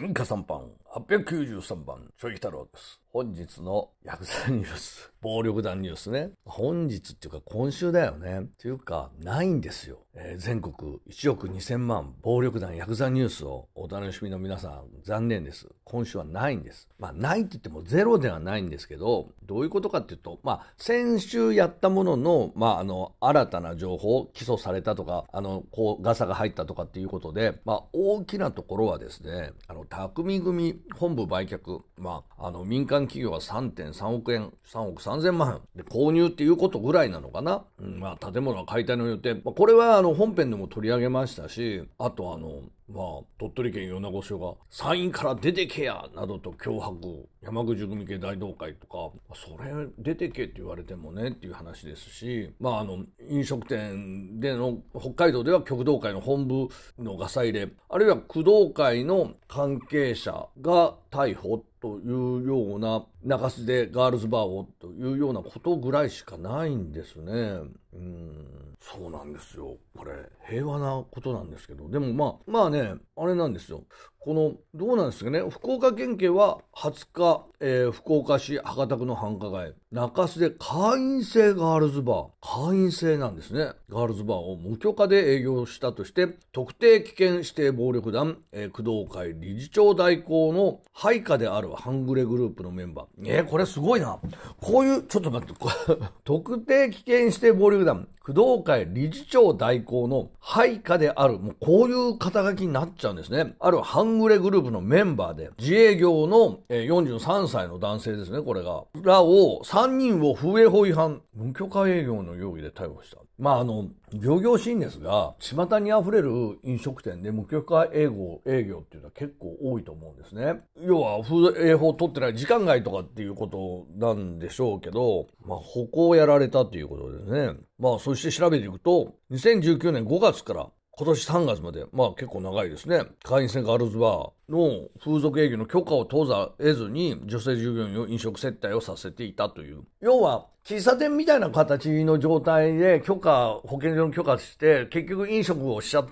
文化3番、893番、ちょい太郎です。本日のヤクザニュース、暴力団ニュースね。本日っていうか今週だよね。っていうか、ないんですよ。えー、全国1億2000万暴力団ヤクザニュースをお楽しみの皆さん、残念です。今週はないんです。まあ、ないって言ってもゼロではないんですけど、どういうことかっていうと、まあ、先週やったものの、まあ、あの、新たな情報、起訴されたとか、あの、こう、ガサが入ったとかっていうことで、まあ、大きなところはですね、あの、匠組本部売却、まあ、あの、民間企業は3.3億円、3億3000万円で購入っていうことぐらいなのかな。うん、まあ、建物は解体の予定。まあ、これはあの本編でも取り上げましたし、あとあの、まあ、鳥取県米子市が、山陰から出てけやなどと脅迫、山口組系大同会とか、それ出てけって言われてもねっていう話ですし、まあ、あの、飲食店での、北海道では極道会の本部のガサ入れ、あるいは工藤会の関係者が逮捕というような中洲でガールズバーをというようなことぐらいしかないんですね。うんそうなんですよ。これ、平和なことなんですけど、でもまあ、まあね、あれなんですよ。この、どうなんですかね、福岡県警は20日、えー、福岡市博多区の繁華街、中洲で会員制ガールズバー、会員制なんですね。ガールズバーを無許可で営業したとして、特定危険指定暴力団、えー、工藤会理事長代行の配下である半グレグループのメンバー。えー、これすごいな。こういう、ちょっと待って、特定危険指定暴力団、工藤会会理事長代行の配下である、もうこういう肩書きになっちゃうんですね。ある半グレグループのメンバーで、自営業の43歳の男性ですね、これが。らを、3人を不衛法違反、無許可営業の容疑で逮捕した。まあ、あの、行業シーンですが、巷に溢れる飲食店で無許可営業、営業っていうのは結構多いと思うんですね。要は、風営法取ってない時間外とかっていうことなんでしょうけど、まあ、歩行やられたっていうことですね。まあ、そして調べていくと、2019年5月から今年3月まで、まあ結構長いですね。会員制ガールズバーの風俗営業の許可を当座得ずに、女性従業員を飲食接待をさせていたという。要は、喫茶店みたいな形の状態で許可、保健所の許可して、結局飲食をしちゃっ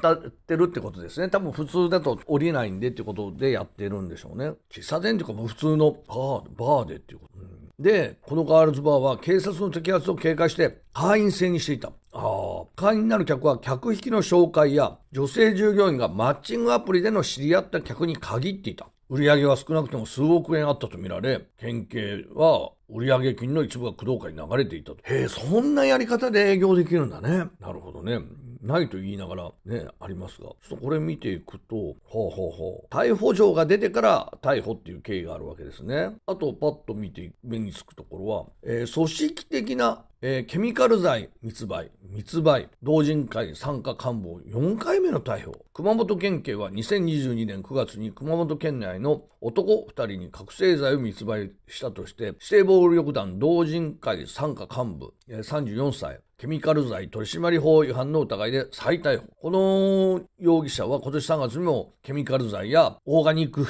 てるってことですね。多分普通だと降りないんでってことでやってるんでしょうね。喫茶店っていうかも普通のバー、バーでっていうこと。で、このガールズバーは警察の摘発を警戒して会員制にしていた。ああ。会員になる客は客引きの紹介や女性従業員がマッチングアプリでの知り合った客に限っていた。売上は少なくとも数億円あったとみられ、県警は売上金の一部が工藤会に流れていたと。へえ、そんなやり方で営業できるんだね。なるほどね。ないと言いながらね、ありますが、ちょっとこれ見ていくと、ほうほうほう。逮捕状が出てから逮捕っていう経緯があるわけですね。あと、パッと見て、目につくところは、えー、組織的なえー、ケミカル剤密売、密売、同人会参加官房4回目の逮捕。熊本県警は2022年9月に熊本県内の男2人に覚醒剤を密売したとして、指定暴力団同人会参加幹部、34歳、ケミカル剤取締法違反の疑いで再逮捕。この容疑者は今年3月にもケミカル剤やオーガニック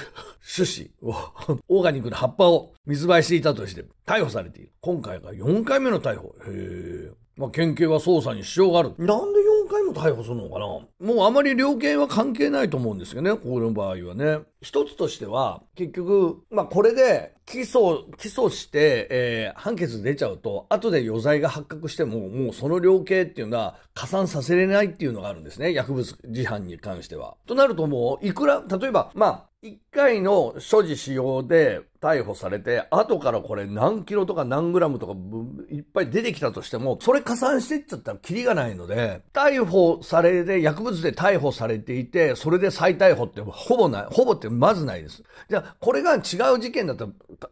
種子をオーガニックの葉っぱを密売していたとして逮捕されている。今回が4回目の逮捕。へえ。まあ、県警は捜査に支障がある。なんで回も逮捕するのかなもうあまり量刑は関係ないと思うんですよね、この場合はね。一つとしては、結局、まあこれで起訴、起訴して、えー、判決出ちゃうと、後で余罪が発覚しても、もうその量刑っていうのは加算させれないっていうのがあるんですね。薬物事犯に関しては。となるともう、いくら、例えば、まあ、一回の所持使用で逮捕されて、後からこれ何キロとか何グラムとかいっぱい出てきたとしても、それ加算していっちゃったらキリがないので、逮逮捕されて、薬物で逮捕されていて、それで再逮捕ってほぼない、ほぼってまずないです。じゃあ、これが違う事件だと、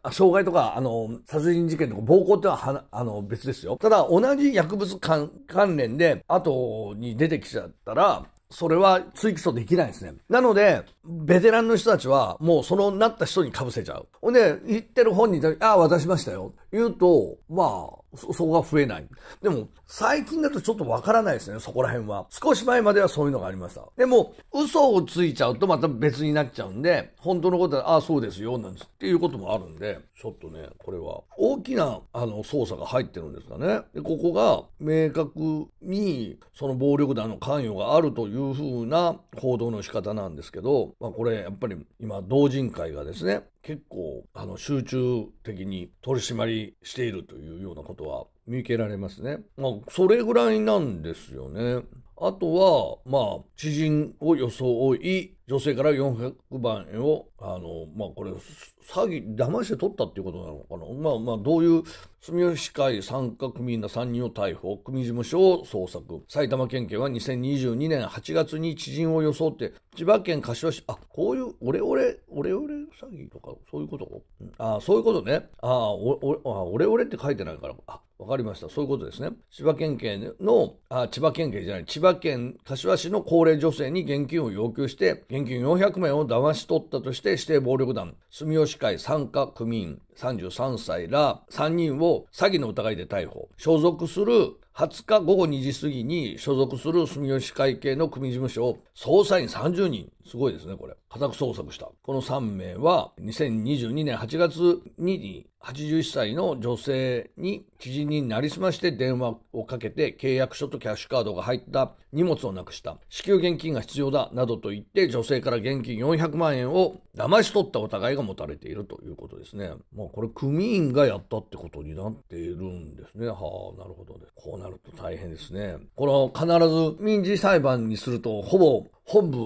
傷害とか、あの、殺人事件とか暴行ってのはは、あの、別ですよ。ただ、同じ薬物関連で、後に出てきちゃったら、それは追起訴できないですね。なので、ベテランの人たちは、もうそのなった人に被せちゃう。ほんで、言ってる本人たち、ああ、渡しましたよ。言うと、まあ、そ、そこが増えない。でも、最近だとちょっとわからないですね、そこら辺は。少し前まではそういうのがありました。でも、嘘をついちゃうとまた別になっちゃうんで、本当のことは、ああ、そうですよ、なんつっていうこともあるんで、ちょっとね、これは、大きな、あの、捜査が入ってるんですかね。で、ここが、明確に、その暴力団の関与があるというふうな報道の仕方なんですけど、まあ、これやっぱり今同人会がですね結構あの集中的に取り締まりしているというようなことは見受けられますね。まあ、それぐらいなんですよね。あとは、まあ、知人を装い、女性から400万円を、あの、まあ、これ、詐欺、騙して取ったっていうことなのかな。まあまあ、どういう、住吉会参加組員の3人を逮捕、組事務所を捜索。埼玉県警は2022年8月に知人を装って、千葉県柏市、あ、こういう、オレオレ、オレオレ詐欺とか、そういうことあそういうことね。ああ、オレオレって書いてないから、あ、わかりました。そういうことですね。千葉県警の、あ、千葉県警じゃない、千葉県柏市の高齢女性に現金を要求して、現現金400名を騙し取ったとして指定暴力団、住吉会参加組員33歳ら3人を詐欺の疑いで逮捕。所属する20日午後2時過ぎに所属する住吉会系の組事務所を捜査員30人、すごいですね、これ。家宅捜索した。この3名は、2022年8月に81歳の女性に知人になりすまして電話をかけて契約書とキャッシュカードが入った荷物をなくした。支給現金が必要だなどと言って女性から現金400万円を騙し取った疑いが持たれているということですね。まあこれ組員がやったってことになっているんですね。はあ、なるほどね。こうなると大変ですね。この必ず民事裁判にすると、ほぼ本部、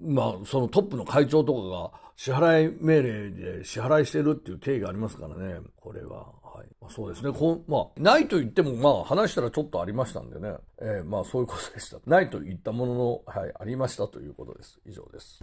まあ、そのトップの会長とかが支払い命令で支払いしてるっていう定義がありますからね。これは、はい。まそうですね。こまあ、ないと言っても、まあ、話したらちょっとありましたんでね。えー、まあ、そういうことでした。ないと言ったものの、はい、ありましたということです。以上です。